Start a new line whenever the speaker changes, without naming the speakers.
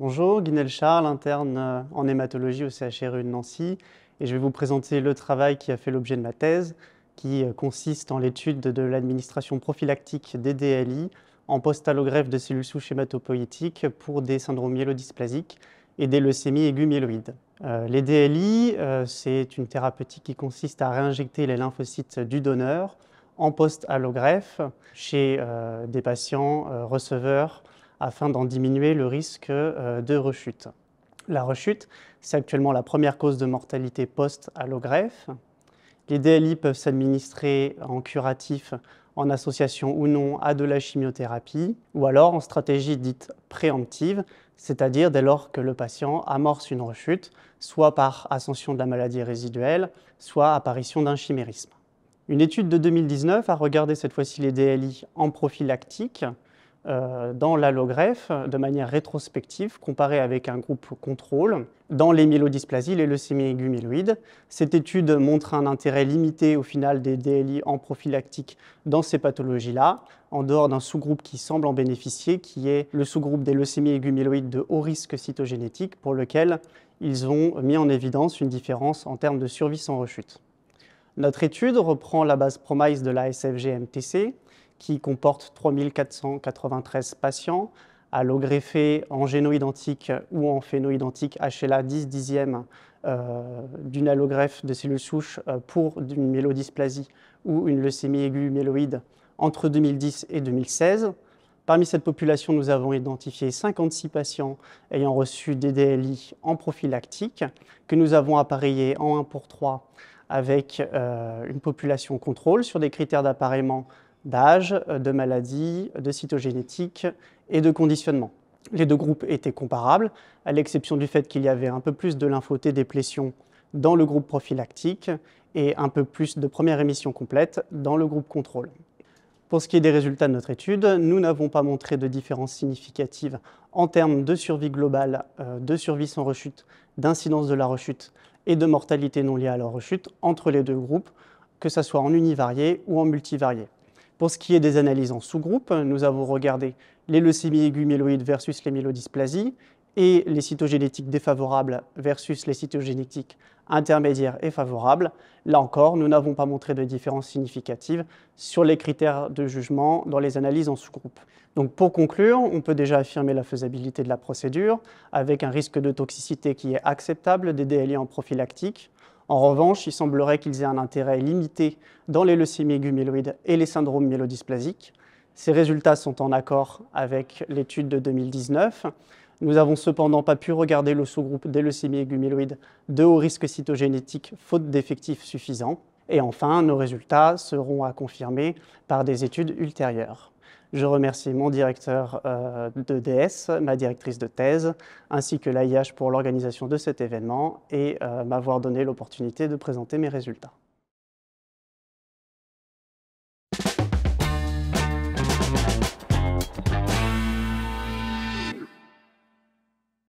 Bonjour, Guinel Charles, interne euh, en hématologie au CHRU de Nancy, et je vais vous présenter le travail qui a fait l'objet de ma thèse, qui euh, consiste en l'étude de l'administration prophylactique des DLI en post halogreffe de cellules sous hématopoïétiques pour des syndromes myélodysplasiques et des leucémies aiguës myéloïdes. Euh, les DLI, c'est une thérapeutique qui consiste à réinjecter les lymphocytes du donneur en post halogreffe chez des patients receveurs afin d'en diminuer le risque euh, de rechute. La rechute, c'est actuellement la première cause de mortalité post-allogreffe. Les DLI peuvent s'administrer en curatif en association ou non à de la chimiothérapie, ou alors en stratégie dite préemptive, c'est-à-dire dès lors que le patient amorce une rechute, soit par ascension de la maladie résiduelle, soit apparition d'un chimérisme. Une étude de 2019 a regardé cette fois-ci les DLI en prophylactique, euh, dans l'allogreffe de manière rétrospective comparée avec un groupe contrôle dans les myélodysplasies, les leucémies aiguës Cette étude montre un intérêt limité au final des DLI en prophylactique dans ces pathologies-là, en dehors d'un sous-groupe qui semble en bénéficier, qui est le sous-groupe des leucémies aiguës myéloïdes de haut risque cytogénétique, pour lequel ils ont mis en évidence une différence en termes de survie sans rechute. Notre étude reprend la base promise de la qui comporte 3493 patients allogreffés en génoidentique ou en phénoidentique HLA 10 dixième euh, d'une allogreffe de cellules souches euh, pour une mélodysplasie ou une leucémie aiguë myéloïde entre 2010 et 2016. Parmi cette population, nous avons identifié 56 patients ayant reçu des DLI en prophylactique que nous avons appareillé en 1 pour 3 avec euh, une population contrôle sur des critères d'appareillement d'âge, euh, de maladie, de cytogénétique et de conditionnement. Les deux groupes étaient comparables, à l'exception du fait qu'il y avait un peu plus de lymphoté déplétion dans le groupe prophylactique et un peu plus de première émission complète dans le groupe contrôle. Pour ce qui est des résultats de notre étude, nous n'avons pas montré de différence significative en termes de survie globale, euh, de survie sans rechute, d'incidence de la rechute et de mortalité non liée à la rechute entre les deux groupes, que ce soit en univarié ou en multivarié. Pour ce qui est des analyses en sous-groupe, nous avons regardé les leucémies aiguës myéloïdes versus les myélodysplasies et les cytogénétiques défavorables versus les cytogénétiques intermédiaires et favorables. Là encore, nous n'avons pas montré de différence significative sur les critères de jugement dans les analyses en sous-groupe. Donc pour conclure, on peut déjà affirmer la faisabilité de la procédure avec un risque de toxicité qui est acceptable des DLI en prophylactique. En revanche, il semblerait qu'ils aient un intérêt limité dans les leucémies aiguës et les syndromes myélodysplasiques. Ces résultats sont en accord avec l'étude de 2019. Nous n'avons cependant pas pu regarder le sous-groupe des leucémies aiguës de haut risque cytogénétique faute d'effectifs suffisants. Et enfin, nos résultats seront à confirmer par des études ultérieures. Je remercie mon directeur euh, de DS, ma directrice de thèse, ainsi que l'AIH pour l'organisation de cet événement et euh, m'avoir donné l'opportunité de présenter mes résultats.